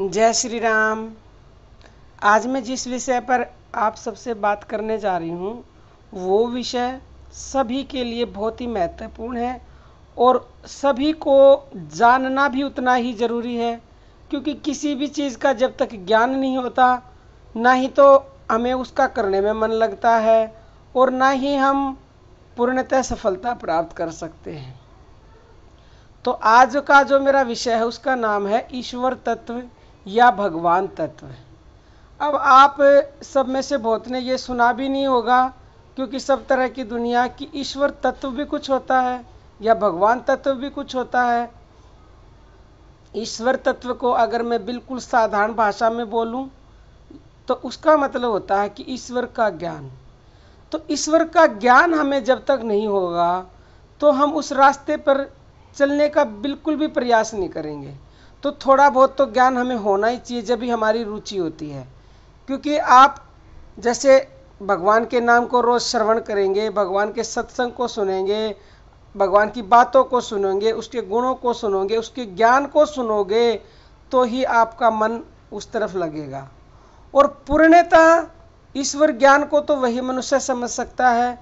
जय श्री राम आज मैं जिस विषय पर आप सबसे बात करने जा रही हूँ वो विषय सभी के लिए बहुत ही महत्वपूर्ण है और सभी को जानना भी उतना ही ज़रूरी है क्योंकि किसी भी चीज़ का जब तक ज्ञान नहीं होता ना ही तो हमें उसका करने में मन लगता है और ना ही हम पूर्णतः सफलता प्राप्त कर सकते हैं तो आज का जो मेरा विषय है उसका नाम है ईश्वर तत्व या भगवान तत्व अब आप सब में से बहुत ने ये सुना भी नहीं होगा क्योंकि सब तरह की दुनिया की ईश्वर तत्व भी कुछ होता है या भगवान तत्व भी कुछ होता है ईश्वर तत्व को अगर मैं बिल्कुल साधारण भाषा में बोलूं तो उसका मतलब होता है कि ईश्वर का ज्ञान तो ईश्वर का ज्ञान हमें जब तक नहीं होगा तो हम उस रास्ते पर चलने का बिल्कुल भी प्रयास नहीं करेंगे तो थोड़ा बहुत तो ज्ञान हमें होना ही चाहिए जब भी हमारी रुचि होती है क्योंकि आप जैसे भगवान के नाम को रोज़ श्रवण करेंगे भगवान के सत्संग को सुनेंगे भगवान की बातों को सुनेंगे उसके गुणों को सुनोगे उसके ज्ञान को सुनोगे तो ही आपका मन उस तरफ लगेगा और पूर्णतः ईश्वर ज्ञान को तो वही मनुष्य समझ सकता है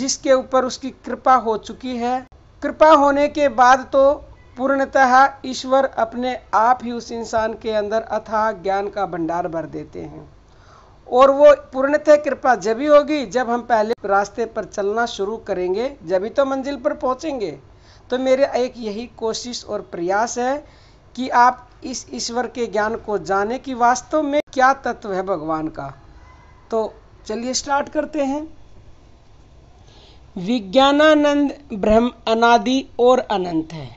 जिसके ऊपर उसकी कृपा हो चुकी है कृपा होने के बाद तो पूर्णतः ईश्वर अपने आप ही उस इंसान के अंदर अथाह ज्ञान का भंडार भर देते हैं और वो पूर्णतः कृपा जब ही होगी जब हम पहले रास्ते पर चलना शुरू करेंगे जब ही तो मंजिल पर पहुंचेंगे तो मेरे एक यही कोशिश और प्रयास है कि आप इस ईश्वर के ज्ञान को जाने कि वास्तव में क्या तत्व है भगवान का तो चलिए स्टार्ट करते हैं विज्ञानानंद ब्रह्म अनादि और अनंत है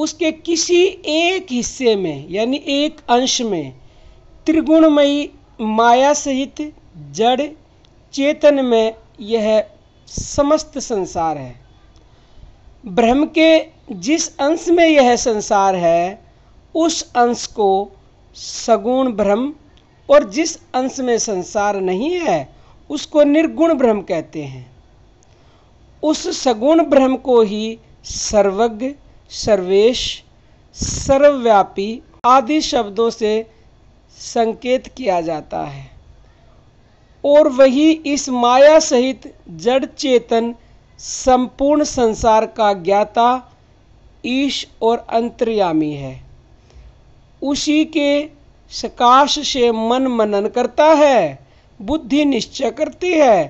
उसके किसी एक हिस्से में यानी एक अंश में त्रिगुणमयी माया सहित जड़ चेतन में यह समस्त संसार है ब्रह्म के जिस अंश में यह संसार है उस अंश को सगुण ब्रह्म और जिस अंश में संसार नहीं है उसको निर्गुण ब्रह्म कहते हैं उस सगुण ब्रह्म को ही सर्वज्ञ सर्वेश सर्वव्यापी आदि शब्दों से संकेत किया जाता है और वही इस माया सहित जड़ चेतन संपूर्ण संसार का ज्ञाता ईश और अंतर्यामी है उसी के सकाश से मन मनन करता है बुद्धि निश्चय करती है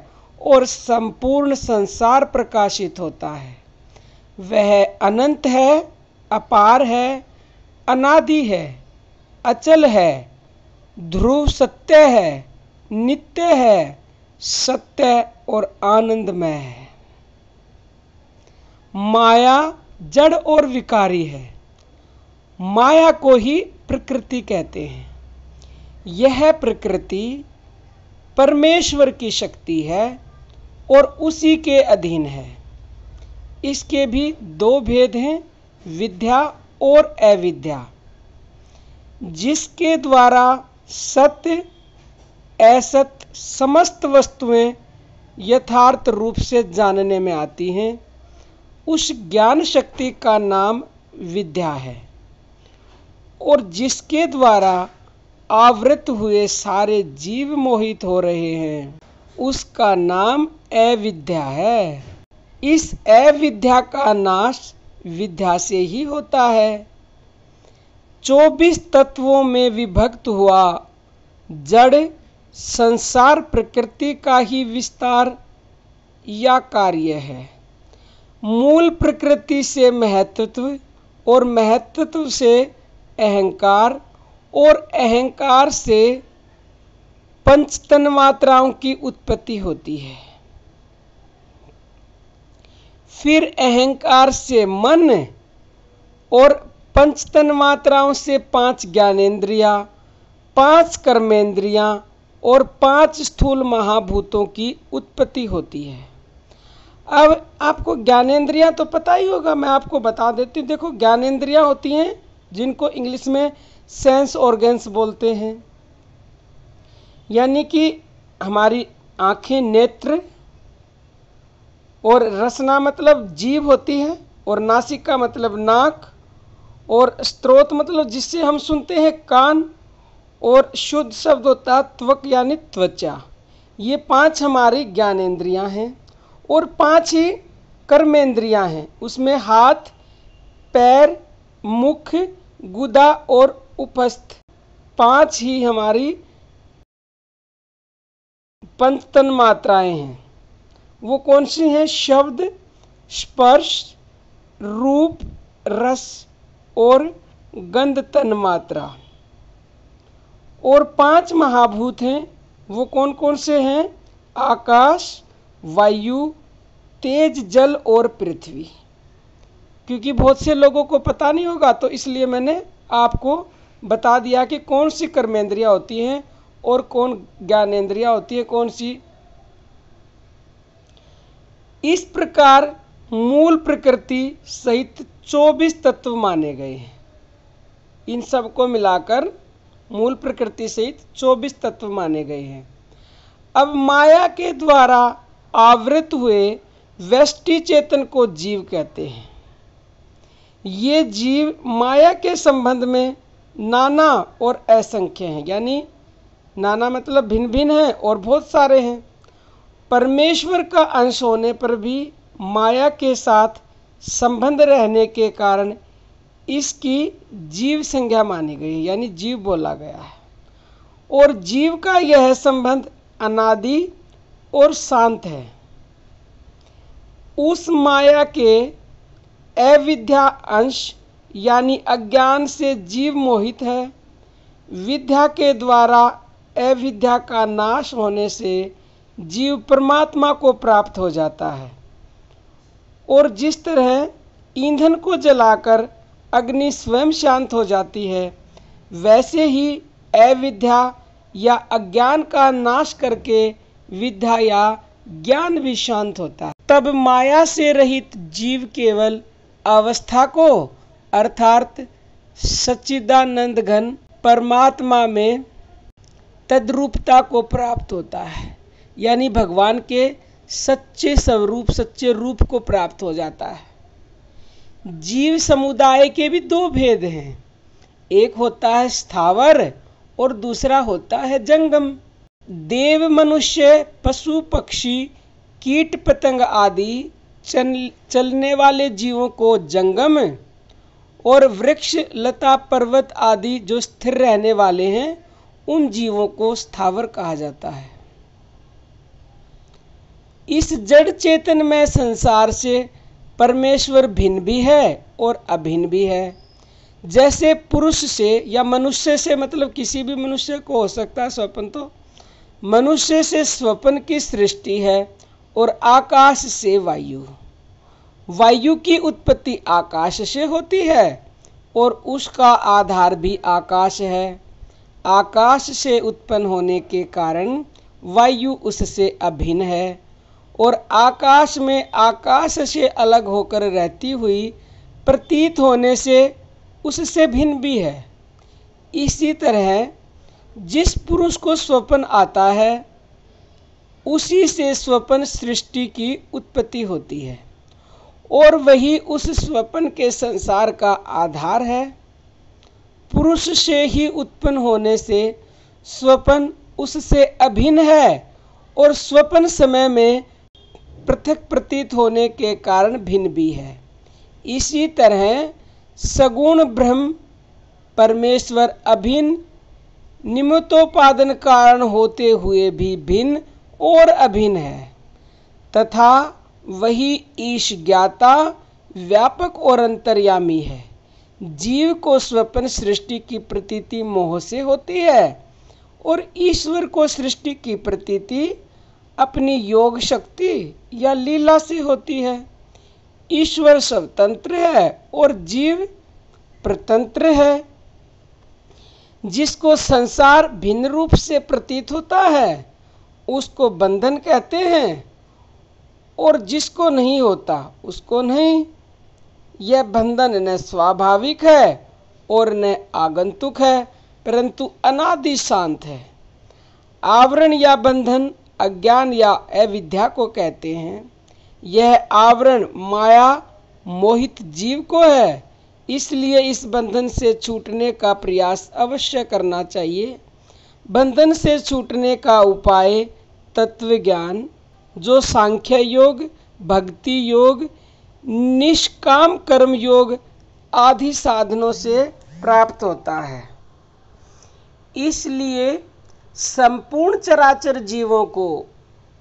और संपूर्ण संसार प्रकाशित होता है वह अनंत है अपार है अनादि है अचल है ध्रुव सत्य है नित्य है सत्य और आनंदमय है माया जड़ और विकारी है माया को ही प्रकृति कहते हैं यह प्रकृति परमेश्वर की शक्ति है और उसी के अधीन है इसके भी दो भेद हैं विद्या और अविद्या जिसके द्वारा सत्य असत समस्त वस्तुएं यथार्थ रूप से जानने में आती हैं उस ज्ञान शक्ति का नाम विद्या है और जिसके द्वारा आवृत हुए सारे जीव मोहित हो रहे हैं उसका नाम अविद्या है इस अविद्या का नाश विद्या से ही होता है चौबीस तत्वों में विभक्त हुआ जड़ संसार प्रकृति का ही विस्तार या कार्य है मूल प्रकृति से महत्व और महत्व से अहंकार और अहंकार से पंचतन मात्राओं की उत्पत्ति होती है फिर अहंकार से मन और पंचतन मात्राओं से पांच ज्ञानेन्द्रिया पांच कर्मेंद्रिया और पांच स्थूल महाभूतों की उत्पत्ति होती है अब आपको ज्ञानेन्द्रिया तो पता ही होगा मैं आपको बता देती हूँ देखो ज्ञानेन्द्रिया होती हैं जिनको इंग्लिश में सेंस ऑर्गेंस बोलते हैं यानी कि हमारी आँखें नेत्र और रसना मतलब जीव होती है और नासिका मतलब नाक और स्त्रोत मतलब जिससे हम सुनते हैं कान और शुद्ध शब्द होता है त्वक यानी त्वचा ये पांच हमारी ज्ञानेंद्रियां हैं और पांच ही कर्मेंद्रियां हैं उसमें हाथ पैर मुख गुदा और उपस्थ पांच ही हमारी पंचतन मात्राएँ मात्राएं हैं वो कौन सी हैं शब्द स्पर्श रूप रस और गंध तन मात्रा और पांच महाभूत हैं वो कौन कौन से हैं आकाश वायु तेज जल और पृथ्वी क्योंकि बहुत से लोगों को पता नहीं होगा तो इसलिए मैंने आपको बता दिया कि कौन सी कर्मेंद्रियाँ होती हैं और कौन ज्ञानेन्द्रियाँ होती हैं कौन सी इस प्रकार मूल प्रकृति सहित 24 तत्व माने गए हैं इन सबको मिलाकर मूल प्रकृति सहित 24 तत्व माने गए हैं अब माया के द्वारा आवृत हुए वैष्टि चेतन को जीव कहते हैं ये जीव माया के संबंध में नाना और असंख्य हैं यानी नाना मतलब भिन्न भिन्न हैं और बहुत सारे हैं परमेश्वर का अंश होने पर भी माया के साथ संबंध रहने के कारण इसकी जीव संज्ञा मानी गई यानी जीव बोला गया है और जीव का यह संबंध अनादि और शांत है उस माया के अविद्या अंश यानी अज्ञान से जीव मोहित है विद्या के द्वारा अविद्या का नाश होने से जीव परमात्मा को प्राप्त हो जाता है और जिस तरह ईंधन को जलाकर अग्नि स्वयं शांत हो जाती है वैसे ही अविद्या या अज्ञान का नाश करके विद्या या ज्ञान भी शांत होता है तब माया से रहित जीव केवल अवस्था को अर्थात सच्चिदानंद घन परमात्मा में तद्रूपता को प्राप्त होता है यानी भगवान के सच्चे स्वरूप सच्चे रूप को प्राप्त हो जाता है जीव समुदाय के भी दो भेद हैं एक होता है स्थावर और दूसरा होता है जंगम देव मनुष्य पशु पक्षी कीट पतंग आदि चल चलने वाले जीवों को जंगम और वृक्ष लता पर्वत आदि जो स्थिर रहने वाले हैं उन जीवों को स्थावर कहा जाता है इस जड़ चेतन में संसार से परमेश्वर भिन्न भी है और अभिन्न भी है जैसे पुरुष से या मनुष्य से मतलब किसी भी मनुष्य को हो सकता है स्वप्न तो मनुष्य से स्वप्न की सृष्टि है और आकाश से वायु वायु की उत्पत्ति आकाश से होती है और उसका आधार भी आकाश है आकाश से उत्पन्न होने के कारण वायु उससे अभिन्न है और आकाश में आकाश से अलग होकर रहती हुई प्रतीत होने से उससे भिन्न भी है इसी तरह जिस पुरुष को स्वपन आता है उसी से स्वपन सृष्टि की उत्पत्ति होती है और वही उस स्वपन के संसार का आधार है पुरुष से ही उत्पन्न होने से स्वपन उससे अभिन्न है और स्वपन समय में पृथक प्रतीत होने के कारण भिन्न भी है इसी तरह सगुण ब्रह्म परमेश्वर अभिन्न निमितोपादन कारण होते हुए भी भिन्न और अभिन्न है तथा वही ईश ज्ञाता व्यापक और अंतर्यामी है जीव को स्वप्न सृष्टि की प्रतीति मोह से होती है और ईश्वर को सृष्टि की प्रतीति अपनी योग शक्ति या लीला से होती है ईश्वर स्वतंत्र है और जीव प्रतंत्र है जिसको संसार भिन्न रूप से प्रतीत होता है उसको बंधन कहते हैं और जिसको नहीं होता उसको नहीं यह बंधन न स्वाभाविक है और न आगंतुक है परंतु अनादि शांत है आवरण या बंधन अज्ञान या अविद्या को कहते हैं यह आवरण माया मोहित जीव को है इसलिए इस बंधन से छूटने का प्रयास अवश्य करना चाहिए बंधन से छूटने का उपाय तत्व ज्ञान जो सांख्य योग भक्ति योग निष्काम कर्म योग आदि साधनों से प्राप्त होता है इसलिए संपूर्ण चराचर जीवों को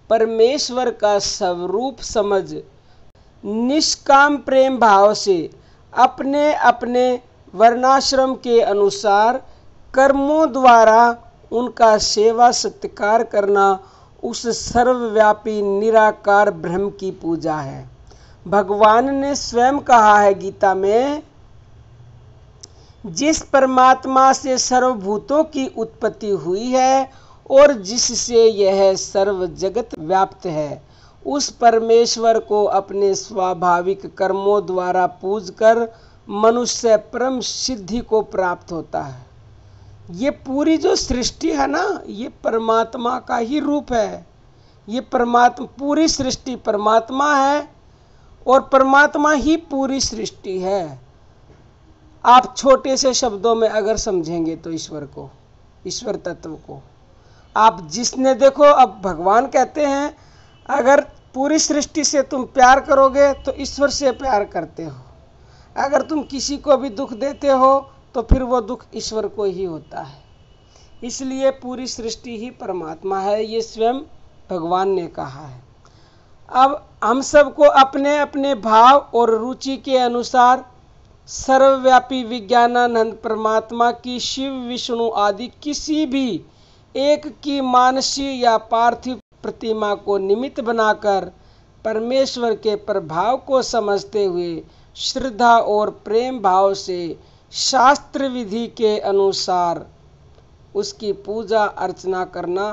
परमेश्वर का स्वरूप समझ निष्काम प्रेम भाव से अपने अपने वर्णाश्रम के अनुसार कर्मों द्वारा उनका सेवा सत्कार करना उस सर्वव्यापी निराकार ब्रह्म की पूजा है भगवान ने स्वयं कहा है गीता में जिस परमात्मा से सर्वभूतों की उत्पत्ति हुई है और जिससे यह सर्व जगत व्याप्त है उस परमेश्वर को अपने स्वाभाविक कर्मों द्वारा पूज कर मनुष्य परम सिद्धि को प्राप्त होता है ये पूरी जो सृष्टि है ना ये परमात्मा का ही रूप है ये परमात्मा पूरी सृष्टि परमात्मा है और परमात्मा ही पूरी सृष्टि है आप छोटे से शब्दों में अगर समझेंगे तो ईश्वर को ईश्वर तत्व को आप जिसने देखो अब भगवान कहते हैं अगर पूरी सृष्टि से तुम प्यार करोगे तो ईश्वर से प्यार करते हो अगर तुम किसी को भी दुख देते हो तो फिर वो दुख ईश्वर को ही होता है इसलिए पूरी सृष्टि ही परमात्मा है ये स्वयं भगवान ने कहा है अब हम सबको अपने अपने भाव और रुचि के अनुसार सर्वव्यापी विज्ञानानंद परमात्मा की शिव विष्णु आदि किसी भी एक की मानसी या पार्थिव प्रतिमा को निमित्त बनाकर परमेश्वर के प्रभाव को समझते हुए श्रद्धा और प्रेम भाव से शास्त्र विधि के अनुसार उसकी पूजा अर्चना करना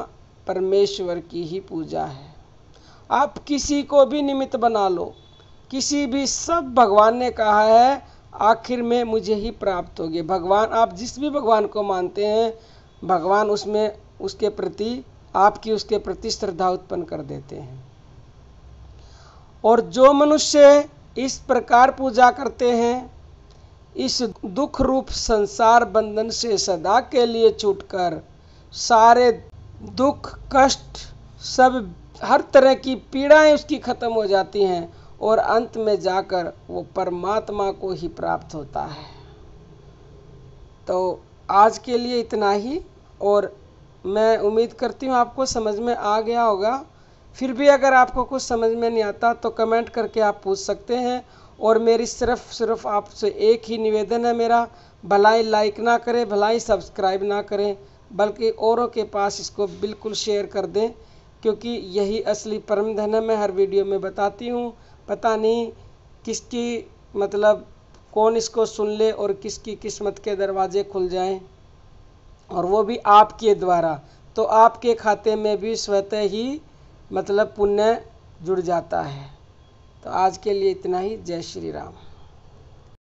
परमेश्वर की ही पूजा है आप किसी को भी निमित्त बना लो किसी भी सब भगवान ने कहा है आखिर में मुझे ही प्राप्त होगी भगवान आप जिस भी भगवान को मानते हैं भगवान उसमें उसके प्रति आपकी उसके प्रति श्रद्धा उत्पन्न कर देते हैं और जो मनुष्य इस प्रकार पूजा करते हैं इस दुख रूप संसार बंधन से सदा के लिए छूटकर सारे दुख कष्ट सब हर तरह की पीड़ाएं उसकी खत्म हो जाती हैं और अंत में जाकर वो परमात्मा को ही प्राप्त होता है तो आज के लिए इतना ही और मैं उम्मीद करती हूँ आपको समझ में आ गया होगा फिर भी अगर आपको कुछ समझ में नहीं आता तो कमेंट करके आप पूछ सकते हैं और मेरी सिर्फ सिर्फ आपसे एक ही निवेदन है मेरा भलाई लाइक ना करें भलाई सब्सक्राइब ना करें बल्कि औरों के पास इसको बिल्कुल शेयर कर दें क्योंकि यही असली परम धन है मैं हर वीडियो में बताती हूँ पता नहीं किसकी मतलब कौन इसको सुन ले और किसकी किस्मत के दरवाजे खुल जाएं और वो भी आपके द्वारा तो आपके खाते में भी स्वतः ही मतलब पुण्य जुड़ जाता है तो आज के लिए इतना ही जय श्री राम